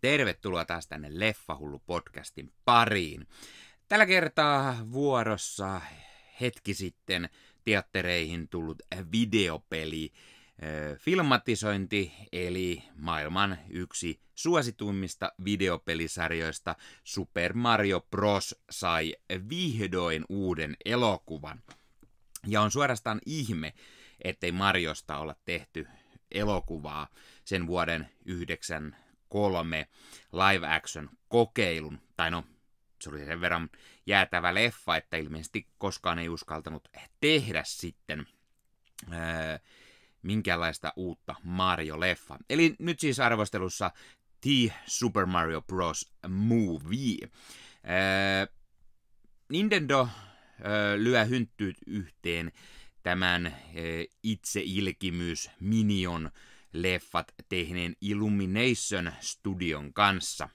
Tervetuloa taas tänne Leffahullu-podcastin pariin. Tällä kertaa vuorossa hetki sitten teattereihin tullut videopeli filmatisointi, eli maailman yksi suosituimmista videopelisarjoista Super Mario Bros. sai vihdoin uuden elokuvan. Ja on suorastaan ihme, ettei Marjosta olla tehty elokuvaa sen vuoden 9 kolme live action kokeilun, tai no se oli sen verran jäätävä leffa, että ilmeisesti koskaan ei uskaltanut tehdä sitten öö, minkäänlaista uutta Mario-leffa. Eli nyt siis arvostelussa The Super Mario Bros. Movie. Öö, Nintendo öö, lyö hynttyyt yhteen tämän öö, itseilkimyys Minion leffat tehneen Illumination Studion kanssa.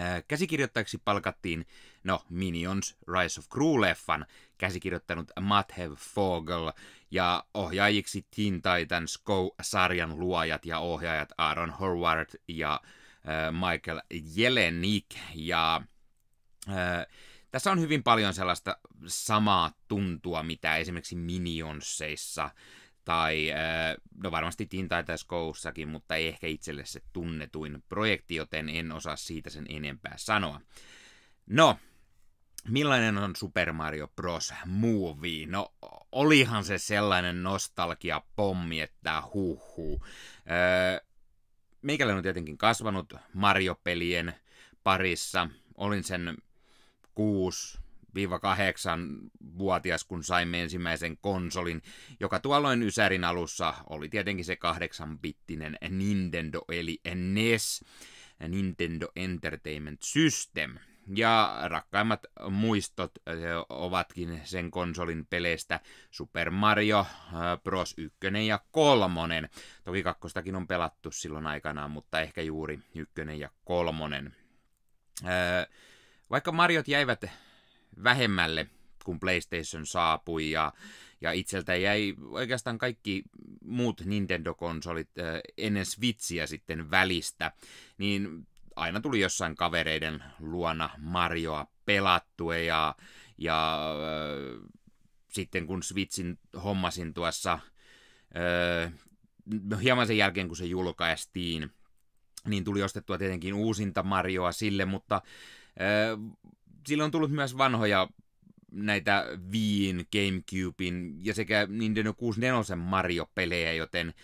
Äh, käsikirjoittajaksi palkattiin, no, Minions Rise of Crew-leffan käsikirjoittanut Matthew Fogel ja ohjaajiksi Teen Titans Go-sarjan luojat ja ohjaajat Aaron Howard ja äh, Michael Jelenik. Ja äh, tässä on hyvin paljon sellaista samaa tuntua, mitä esimerkiksi Minionsseissa äh, tai äh, no varmasti Teen Titans Go'ssakin, mutta ei ehkä itselle se tunnetuin projekti, joten en osaa siitä sen enempää sanoa. No, millainen on Super Mario Bros. Movie? No, olihan se sellainen nostalgiapommi, että Huhu. Öö, meikäläinen on tietenkin kasvanut Mario-pelien parissa. Olin sen kuusi 7 8 vuotias kun saimme ensimmäisen konsolin, joka tuolloin Ysärin alussa oli tietenkin se 8-bittinen Nintendo eli NES, Nintendo Entertainment System. Ja rakkaimmat muistot ovatkin sen konsolin peleistä Super Mario Bros. 1 ja 3. Toki kakkostakin on pelattu silloin aikanaan, mutta ehkä juuri 1 ja 3. Vaikka Mariot jäivät vähemmälle, kun PlayStation saapui ja, ja itseltä jäi oikeastaan kaikki muut Nintendo-konsolit ennen äh, Switchiä sitten välistä, niin aina tuli jossain kavereiden luona Marioa pelattua ja, ja äh, sitten kun Switchin hommasin tuossa äh, hieman sen jälkeen, kun se julkaistiin, niin tuli ostettua tietenkin uusinta Marioa sille, mutta äh, sillä on tullut myös vanhoja näitä Viin, Gamecubein ja sekä Nintendo 64 Mario-pelejä, joten äh,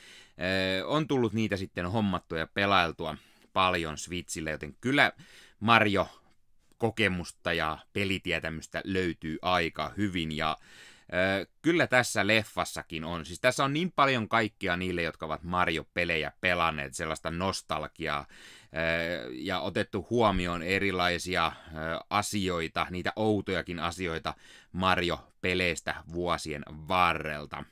on tullut niitä sitten hommattua ja pelailtua paljon Switchille, joten kyllä Mario kokemusta ja pelitietämystä löytyy aika hyvin ja kyllä tässä leffassakin on. Siis tässä on niin paljon kaikkia niille, jotka ovat Mario-pelejä pelanneet, sellaista nostalgiaa, ja otettu huomioon erilaisia asioita, niitä outojakin asioita Mario-peleistä vuosien varrelta.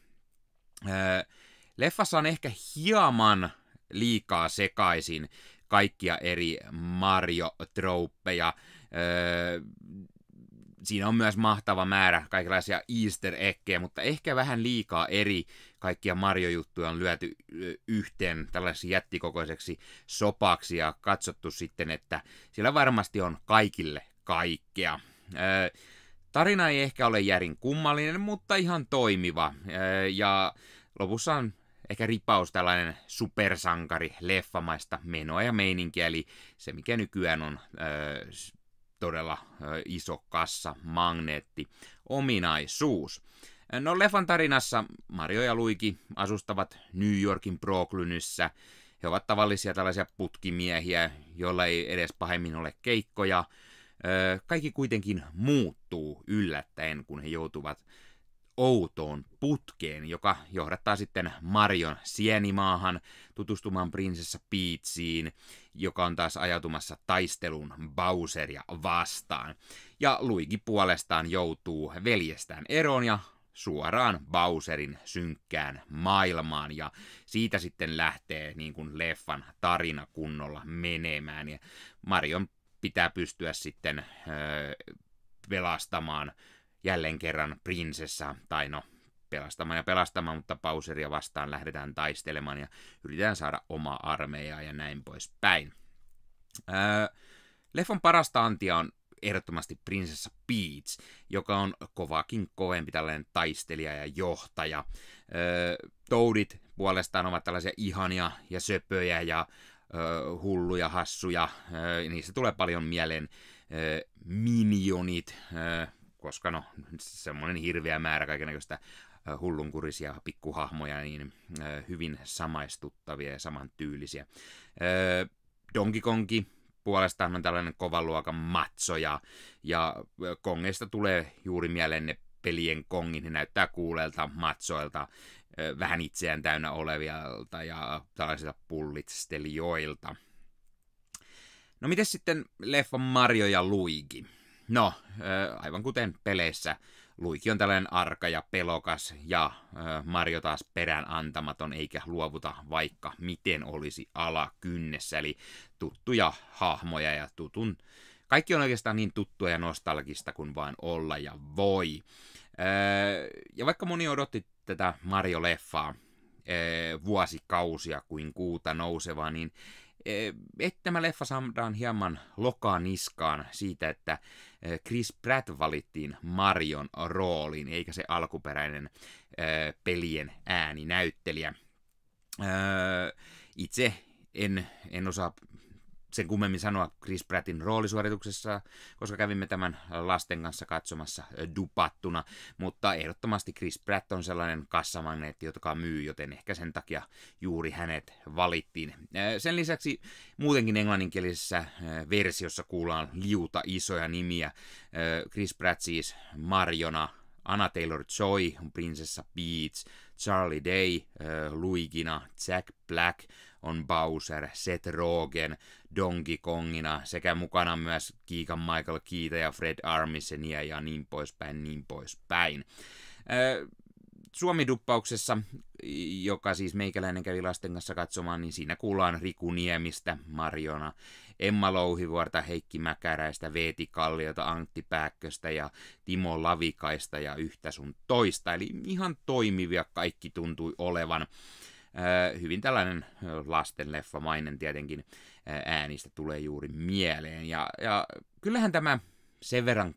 Leffassa on ehkä hieman liikaa sekaisin kaikkia eri Mario-trouppeja siinä on myös mahtava määrä kaikenlaisia easter eggejä, mutta ehkä vähän liikaa eri kaikkia Mario-juttuja on lyöty yhteen tällaisiksi jättikokoiseksi sopaksi ja katsottu sitten, että siellä varmasti on kaikille kaikkea. tarina ei ehkä ole järin kummallinen, mutta ihan toimiva. ja lopussa on ehkä ripaus tällainen supersankari leffamaista menoa ja meininkiä, eli se mikä nykyään on todella iso kassa, magneetti, ominaisuus. No leffan tarinassa Mario ja Luigi asustavat New Yorkin Brooklynissä. He ovat tavallisia tällaisia putkimiehiä, joilla ei edes pahemmin ole keikkoja. Kaikki kuitenkin muuttuu yllättäen, kun he joutuvat outoon putkeen, joka johdattaa sitten Marion sienimaahan tutustumaan prinsessa Peatsiin, joka on taas ajatumassa taistelun Bowseria vastaan. Ja Luigi puolestaan joutuu veljestään eroon ja suoraan Bowserin synkkään maailmaan ja siitä sitten lähtee niin kuin leffan tarina kunnolla menemään ja Marion pitää pystyä sitten öö, pelastamaan jälleen kerran prinsessa, tai no, pelastamaan ja pelastamaan, mutta pauseria vastaan lähdetään taistelemaan ja yritetään saada oma armeija ja näin poispäin. Öö, leffon parasta antia on ehdottomasti prinsessa Peach, joka on kovakin kovempi tällainen taistelija ja johtaja. Öö, toudit puolestaan ovat tällaisia ihania ja söpöjä ja öö, hulluja, hassuja. Öö, niistä tulee paljon mieleen öö, minionit, öö, koska no, semmoinen hirveä määrä kaikenlaista hullunkurisia pikkuhahmoja, niin hyvin samaistuttavia ja samantyylisiä. Donkey Kongi puolestaan on tällainen kovan luokan matso, ja, ja Kongesta tulee juuri mieleen ne pelien Kongi, ne näyttää kuulelta, matsoilta, vähän itseään täynnä olevilta ja tällaisilta pullitstelijoilta. No miten sitten leffa Mario ja Luigi? No, eh, aivan kuten peleissä, Luikki on tällainen arka ja pelokas ja eh, Mario taas perään antamaton eikä luovuta vaikka miten olisi kynnessä. Eli tuttuja hahmoja ja tutun. Kaikki on oikeastaan niin tuttua ja nostalgista kuin vain olla ja voi. Eh, ja vaikka moni odotti tätä Mario-leffaa, vuosikausia kuin kuuta nousevaa, niin Eh, että tämä leffa saadaan hieman niskaan siitä, että eh, Chris Pratt valittiin Marion rooliin, eikä se alkuperäinen eh, pelien ääninäyttelijä. Itse en, en osaa sen kummemmin sanoa Chris Prattin roolisuorituksessa, koska kävimme tämän lasten kanssa katsomassa dupattuna, mutta ehdottomasti Chris Pratt on sellainen kassamagneetti, joka myy, joten ehkä sen takia juuri hänet valittiin. Sen lisäksi muutenkin englanninkielisessä versiossa kuullaan liuta isoja nimiä. Chris Pratt siis Marjona, Anna Taylor-Joy on prinsessa Peach, Charlie Day äh, eh, Luigina, Jack Black on Bowser, Seth Rogen Donkey Kongina sekä mukana myös Kiikan Michael Kiita ja Fred Armisenia ja niin poispäin, niin poispäin. Äh, Suomi-duppauksessa, joka siis meikäläinen kävi lasten kanssa katsomaan, niin siinä kuullaan Riku Niemistä Marjona Emma Louhivuorta, Heikki Mäkäräistä, Veeti Kalliota, Antti Pääkköstä ja Timo Lavikaista ja yhtä sun toista. Eli ihan toimivia kaikki tuntui olevan. Hyvin tällainen lastenleffamainen tietenkin äänistä tulee juuri mieleen. Ja, ja kyllähän tämä sen verran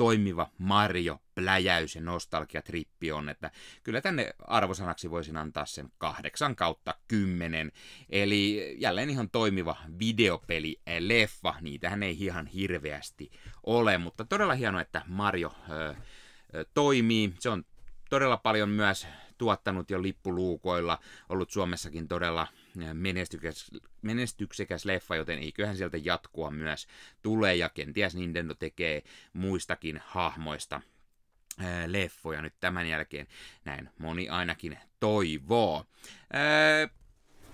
toimiva Mario pläjäys ja nostalgiatrippi on, että kyllä tänne arvosanaksi voisin antaa sen 8 kautta 10. Eli jälleen ihan toimiva videopeli eh, leffa, niitähän ei ihan hirveästi ole, mutta todella hieno, että Mario ö, eh, ö, eh, toimii. Se on todella paljon myös tuottanut jo lippuluukoilla, ollut Suomessakin todella Äh, menestykäs, menestyksekäs leffa, joten eiköhän sieltä jatkoa myös tulee ja kenties Nintendo tekee muistakin hahmoista äh, leffoja nyt tämän jälkeen. Näin moni ainakin toivoo. Ää, äh,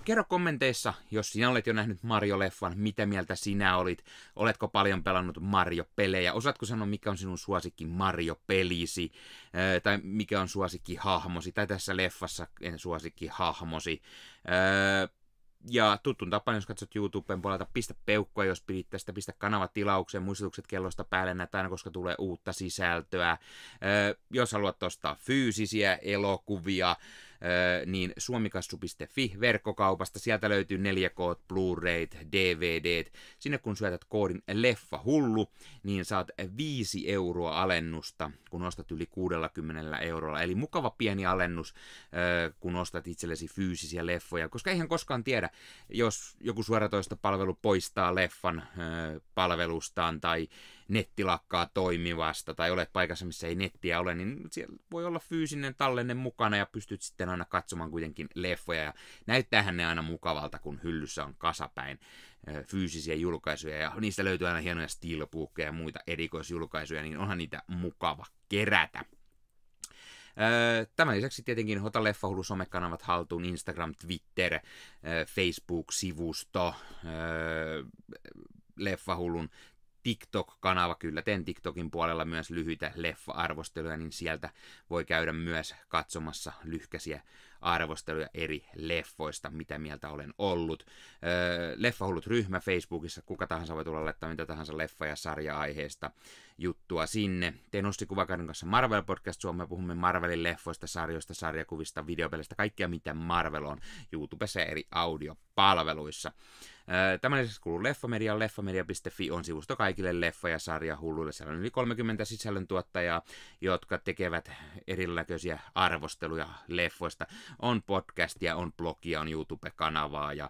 Kerro kommenteissa, jos sinä olet jo nähnyt Mario-leffan, mitä mieltä sinä olit, oletko paljon pelannut Mario-pelejä, osaatko sanoa, mikä on sinun suosikki Mario-pelisi, tai mikä on suosikki hahmosi, tai tässä leffassa en suosikki hahmosi. Ja tuttun tapaan, jos katsot YouTuben puolelta, pistä peukkoa, jos pidit tästä, pistä kanava tilaukseen, muistutukset kellosta päälle näet aina, koska tulee uutta sisältöä. jos haluat ostaa fyysisiä elokuvia, niin suomikassu.fi verkkokaupasta. Sieltä löytyy 4K, blu ray DVD. Sinne kun syötät koodin leffa hullu, niin saat 5 euroa alennusta, kun ostat yli 60 eurolla. Eli mukava pieni alennus, kun ostat itsellesi fyysisiä leffoja, koska eihän koskaan tiedä, jos joku suoratoista palvelu poistaa leffan palvelustaan tai netti lakkaa toimivasta tai olet paikassa, missä ei nettiä ole, niin siellä voi olla fyysinen tallenne mukana ja pystyt sitten aina katsomaan kuitenkin leffoja. Ja näyttäähän ne aina mukavalta, kun hyllyssä on kasapäin fyysisiä julkaisuja ja niistä löytyy aina hienoja steelbookkeja ja muita erikoisjulkaisuja, niin onhan niitä mukava kerätä. Tämän lisäksi tietenkin leffa Leffahullu somekanavat haltuun, Instagram, Twitter, Facebook-sivusto, Leffahullun TikTok-kanava, kyllä teen TikTokin puolella myös lyhyitä leffa-arvosteluja, niin sieltä voi käydä myös katsomassa lyhkäisiä arvosteluja eri leffoista, mitä mieltä olen ollut. Öö, Leffahullut ryhmä Facebookissa, kuka tahansa voi tulla laittaa mitä tahansa leffa- ja sarja-aiheesta juttua sinne. Tein osti Kuvakarin kanssa Marvel Podcast Suomea, puhumme Marvelin leffoista, sarjoista, sarjakuvista, videopelistä, kaikkea mitä Marvel on YouTubessa ja eri audiopalveluissa. Tämän lisäksi kuuluu Leffamedia. Leffamedia.fi on sivusto kaikille leffa- ja sarjahulluille. Siellä on yli 30 sisällöntuottajaa, jotka tekevät erilaisia arvosteluja leffoista. On podcastia, on blogia, on YouTube-kanavaa ja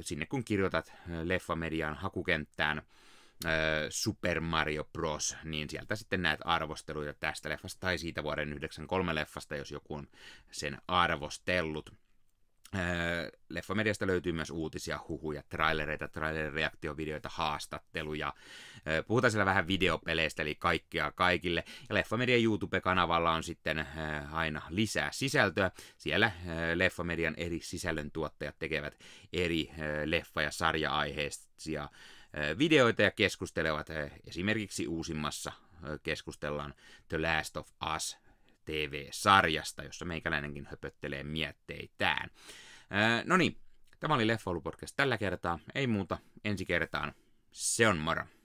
sinne kun kirjoitat Leffamedian hakukenttään Super Mario Bros., niin sieltä sitten näet arvosteluja tästä leffasta tai siitä vuoden 93 leffasta, jos joku on sen arvostellut. Äh, Leffamediasta löytyy myös uutisia, huhuja, trailereita, trailereaktiovideoita, haastatteluja. Äh, puhutaan siellä vähän videopeleistä, eli kaikkea kaikille. Ja Leffamedian YouTube-kanavalla on sitten äh, aina lisää sisältöä. Siellä Leffamedian eri sisällöntuottajat tekevät eri leffa- ja sarja-aiheisia videoita ja keskustelevat esimerkiksi uusimmassa keskustellaan The Last of Us TV-sarjasta, jossa meikäläinenkin höpöttelee mietteitään. no niin, tämä oli Podcast tällä kertaa. Ei muuta, ensi kertaan. Se on moro.